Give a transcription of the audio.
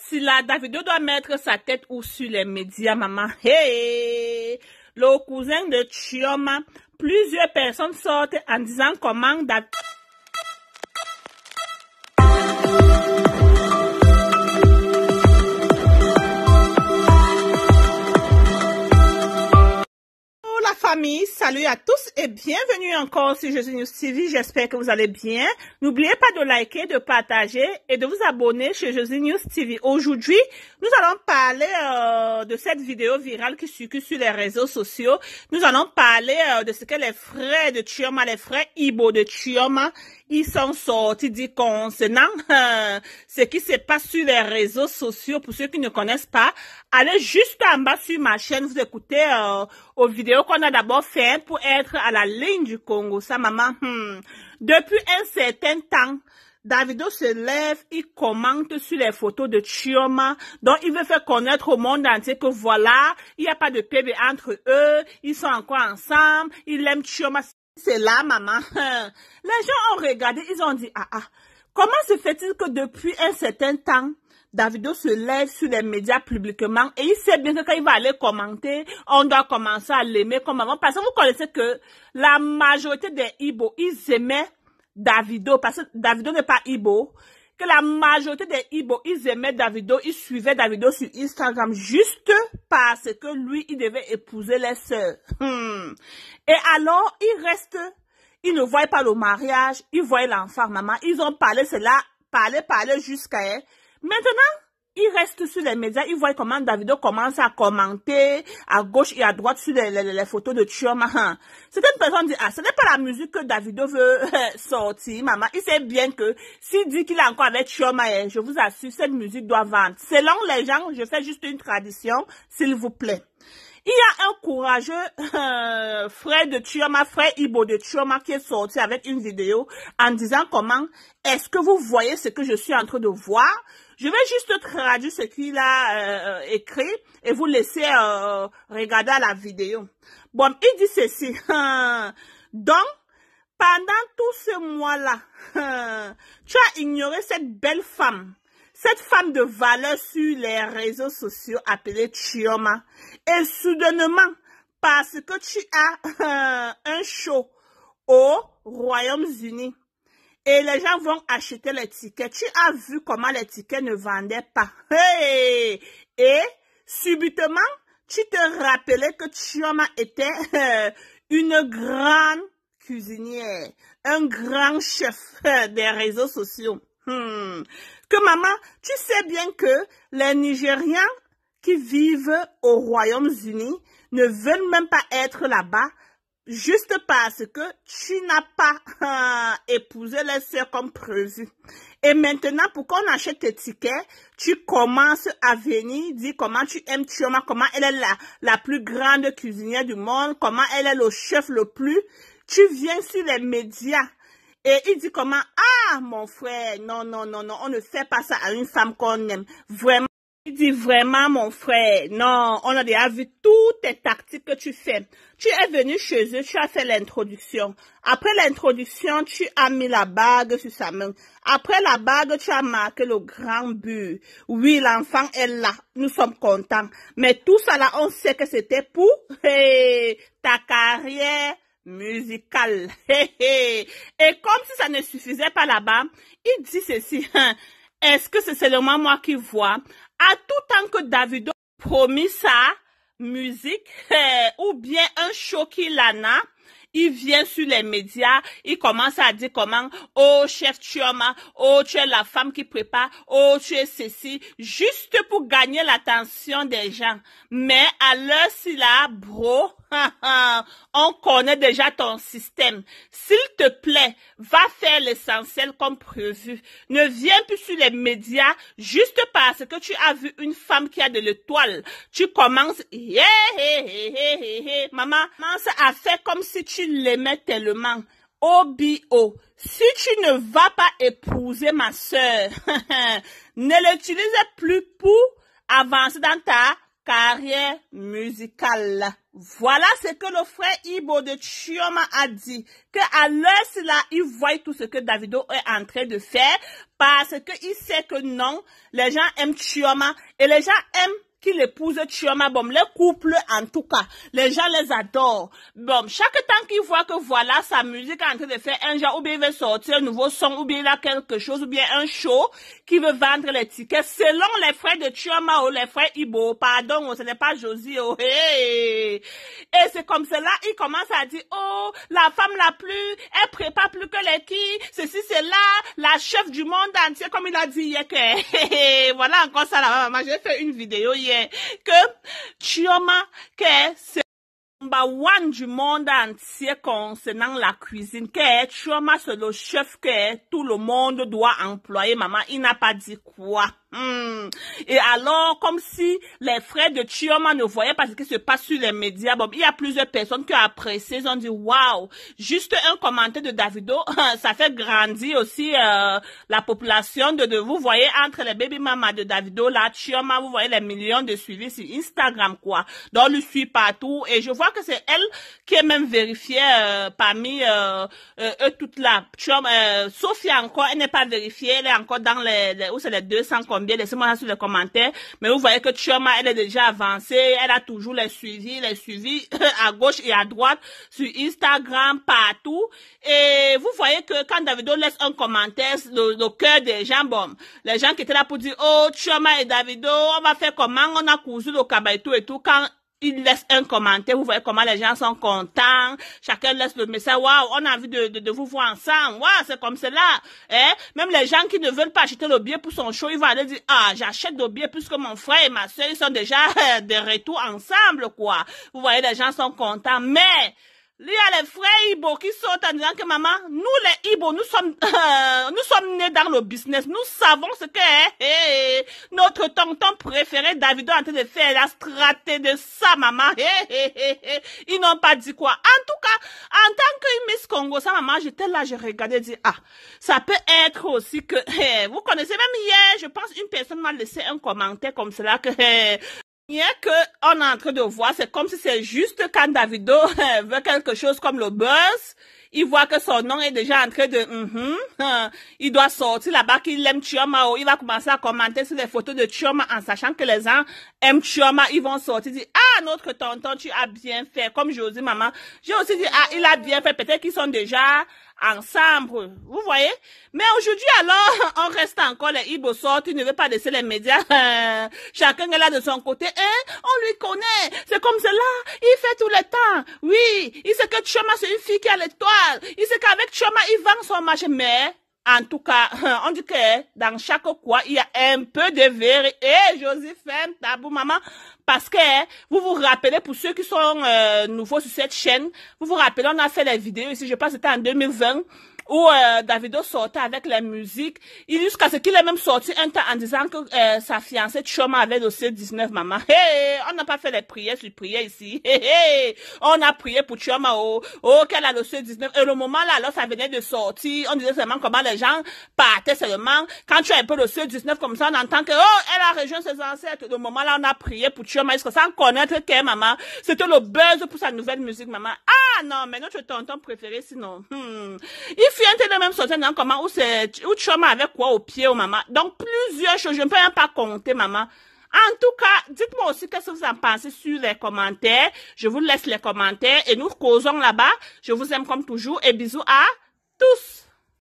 si la David doit mettre sa tête ou sur les médias, maman, hey, le cousin de Chioma, plusieurs personnes sortent en disant comment salut à tous et bienvenue encore sur Jésus News TV. J'espère que vous allez bien. N'oubliez pas de liker, de partager et de vous abonner chez Jésus News TV. Aujourd'hui, nous allons parler euh, de cette vidéo virale qui circule sur les réseaux sociaux. Nous allons parler euh, de ce que les frères de Chioma, les frères Ibo de Chioma, ils sont sortis dit concernant euh, ce qui se passe sur les réseaux sociaux. Pour ceux qui ne connaissent pas, allez juste en bas sur ma chaîne, vous écoutez aux vidéos qu'on a d'abord fait pour être à la ligne du Congo, sa maman. Hmm. Depuis un certain temps, Davido se lève, il commente sur les photos de Chioma, dont il veut faire connaître au monde entier que voilà, il n'y a pas de PB entre eux, ils sont encore ensemble, il aime Chioma. C'est là, maman. Les gens ont regardé, ils ont dit, ah ah, comment se fait-il que depuis un certain temps, Davido se lève sur les médias publiquement et il sait bien que quand il va aller commenter, on doit commencer à l'aimer comme avant. Parce que vous connaissez que la majorité des Ibo, ils aimaient Davido parce que Davido n'est pas Ibo. Que la majorité des Ibo, ils aimaient Davido, ils suivaient Davido sur Instagram juste parce que lui, il devait épouser les sœurs. Hmm. Et alors, il reste ils ne voient pas le mariage, ils voient l'enfant, maman. Ils ont parlé cela, parlé, parlé jusqu'à Maintenant, il reste sur les médias, ils voit comment Davido commence à commenter à gauche et à droite sur les, photos de Chioma. Ah, ah. Certaines personnes disent, ah, ce n'est pas la musique que Davido veut sortir, maman. Il sait bien que s'il dit qu'il est encore avec Chioma, ah, eh, je vous assure, cette musique doit vendre. Selon les gens, je fais juste une tradition, s'il vous plaît. Il y a un courageux euh, frère de Tioma, frère Ibo de Tioma, qui est sorti avec une vidéo en disant comment est-ce que vous voyez ce que je suis en train de voir Je vais juste traduire ce qu'il a euh, écrit et vous laisser euh, regarder la vidéo. Bon, il dit ceci. Donc, pendant tout ce mois-là, tu as ignoré cette belle femme cette femme de valeur sur les réseaux sociaux appelée Chioma Et soudainement parce que tu as euh, un show au Royaume-Uni et les gens vont acheter les tickets. Tu as vu comment les tickets ne vendaient pas. Et subitement, tu te rappelais que Chioma était euh, une grande cuisinière, un grand chef euh, des réseaux sociaux. Hmm maman, tu sais bien que les Nigériens qui vivent au Royaume-Uni ne veulent même pas être là-bas juste parce que tu n'as pas épousé les sœurs comme prévu. Et maintenant, pour qu'on achète tes tickets, tu commences à venir dire comment tu aimes Chioma, comment elle est la, la plus grande cuisinière du monde, comment elle est le chef le plus. Tu viens sur les médias et il dit comment, ah, mon frère, non, non, non, non, on ne fait pas ça à une femme qu'on aime. Vraiment. Il dit vraiment, mon frère, non, on a déjà vu toutes tes tactiques que tu fais. Tu es venu chez eux, tu as fait l'introduction. Après l'introduction, tu as mis la bague sur sa main. Après la bague, tu as marqué le grand but. Oui, l'enfant est là. Nous sommes contents. Mais tout ça là, on sait que c'était pour ta carrière musical Et comme si ça ne suffisait pas là-bas, il dit ceci. Est-ce que c'est seulement moi qui vois? À tout temps que David promis sa musique ou bien un show qu'il en a, il vient sur les médias, il commence à dire comment, oh chef Chioma, oh tu es la femme qui prépare, oh tu es ceci, juste pour gagner l'attention des gens. Mais à l'heure si là, bro, On connaît déjà ton système. S'il te plaît, va faire l'essentiel comme prévu. Ne viens plus sur les médias juste parce que tu as vu une femme qui a de l'étoile. Tu commences, hé, hé, hé, maman, commence à faire comme si tu l'aimais tellement. bio, Si tu ne vas pas épouser ma sœur, ne l'utilise plus pour avancer dans ta carrière musicale. Voilà ce que le frère Ibo de Chioma a dit, que à l'heure cela, il voit tout ce que Davido est en train de faire, parce qu'il sait que non, les gens aiment Chioma, et les gens aiment l'épouse épouse Chioma, bon, les couples, en tout cas, les gens les adorent. Bon, chaque temps qu'ils voient que voilà, sa musique en train de faire un genre, ou bien il veut sortir un nouveau son, ou bien il a quelque chose, ou bien un show, qui veut vendre les tickets, selon les frères de Chioma, ou les frères Ibo, pardon, ce n'est pas Josie, oh, Et c'est comme cela, il commence à dire, oh, la femme la plus, elle prépare plus que les qui, ceci, là la chef du monde entier, comme il a dit hier que, voilà encore ça, la maman, j'ai fait une vidéo hier, bien que Chioma, que c'est number one du monde entier concernant la cuisine, que Chioma, c'est le chef que tout le monde doit employer, maman. Il n'a pas dit quoi. Hmm. Et alors, comme si les frères de Chioma ne voyaient pas ce qui se passe sur les médias. Bon, il y a plusieurs personnes qui ont apprécié, ils ont dit waouh, juste un commentaire de Davido, ça fait grandir aussi euh, la population de, vous voyez entre les baby mamas de Davido là, Chioma, vous voyez les millions de suivis sur Instagram quoi. Donc, on le suit partout et je vois que c'est elle qui est même vérifiée euh, parmi euh, eux toutes là. Chioma, Sophie encore, elle n'est pas vérifiée, elle est encore dans les, où c'est les 200 combien bien, laissez-moi sur les commentaires. Mais vous voyez que Chioma, elle est déjà avancée, elle a toujours les suivis, les suivis à gauche et à droite, sur Instagram, partout. Et vous voyez que quand Davido laisse un commentaire, le, cœur des gens, bon, les gens qui étaient là pour dire, oh, Chioma et Davido, on va faire comment, on a cousu le cabas et tout et tout, quand il laisse un commentaire, vous voyez comment les gens sont contents, chacun laisse le message, waouh, on a envie de, de, vous voir ensemble, waouh, c'est comme cela, hein? Même les gens qui ne veulent pas acheter le billet pour son show, ils vont aller dire, ah, j'achète le billet puisque mon frère et ma soeur, ils sont déjà euh, de retour ensemble, quoi. Vous voyez, les gens sont contents, mais il y a les frères Ibo qui sortent en disant que maman, nous les Ibo, nous sommes, euh, nous sommes nés dans le business. Nous savons ce que hein, eh, eh, eh, notre tonton préféré, David en train de faire la stratégie de ça, maman. Ils n'ont pas dit quoi. En tout cas, en tant que Miss Congo, ça, maman, j'étais là, je regardais, dis, ah, ça peut être aussi que, vous connaissez même hier, je pense, une personne m'a laissé un commentaire comme cela que, Il que on est en train de voir, c'est comme si c'est juste quand Davido euh, veut quelque chose comme le buzz, il voit que son nom est déjà en train de, mm-hmm, euh, il doit sortir là-bas qu'il aime Chioma, oh, il va commencer à commenter sur les photos de Chioma en sachant que les gens aiment Chioma, ils vont sortir, notre tonton, tu as bien fait. Comme Josie, maman, j'ai aussi dit, ah, il a bien fait. Peut-être qu'ils sont déjà ensemble. Vous voyez? Mais aujourd'hui, alors, on reste encore les Ibo Tu ne veux pas laisser les médias. chacun est là de son côté. Hein? on lui connaît. C'est comme cela. Il fait tout le temps. Oui. Il sait que Choma, c'est une fille qui a l'étoile. Il sait qu'avec Choma, il vend son marché. Mais, en tout cas, on dit que dans chaque coin, il y a un peu de verre. Et eh, Joséphine tabou, maman. Parce que vous vous rappelez, pour ceux qui sont euh, nouveaux sur cette chaîne, vous vous rappelez, on a fait la vidéo ici, je pense que c'était en 2020 où euh, Davido sortait avec la musique, jusqu'à ce qu'il ait même sorti un temps en disant que euh, sa fiancée Choma avait dossier 19 maman. Hey, on n'a pas fait les prières sur prières ici. Hey, on a prié pour Choma, oh, oh qu'elle a dossier 19. Et le moment là, alors ça venait de sortir, on disait seulement comment les gens partaient seulement. Quand tu as un peu dossier 19 comme ça, on entend que, oh, elle a rejoint ses ancêtres. Le moment là, on a prié pour Choma, que sans connaître qu'elle, maman. C'était le buzz pour sa nouvelle musique, maman. Ah non, mais notre tonton préféré sinon. Hmm. Il fienté de même sortir dans comment où c'est où tu avec quoi au pied au maman. Donc plusieurs choses, je ne peux même pas compter maman. En tout cas, dites-moi aussi qu'est-ce que vous en pensez sur les commentaires. Je vous laisse les commentaires et nous causons là-bas. Je vous aime comme toujours et bisous à tous.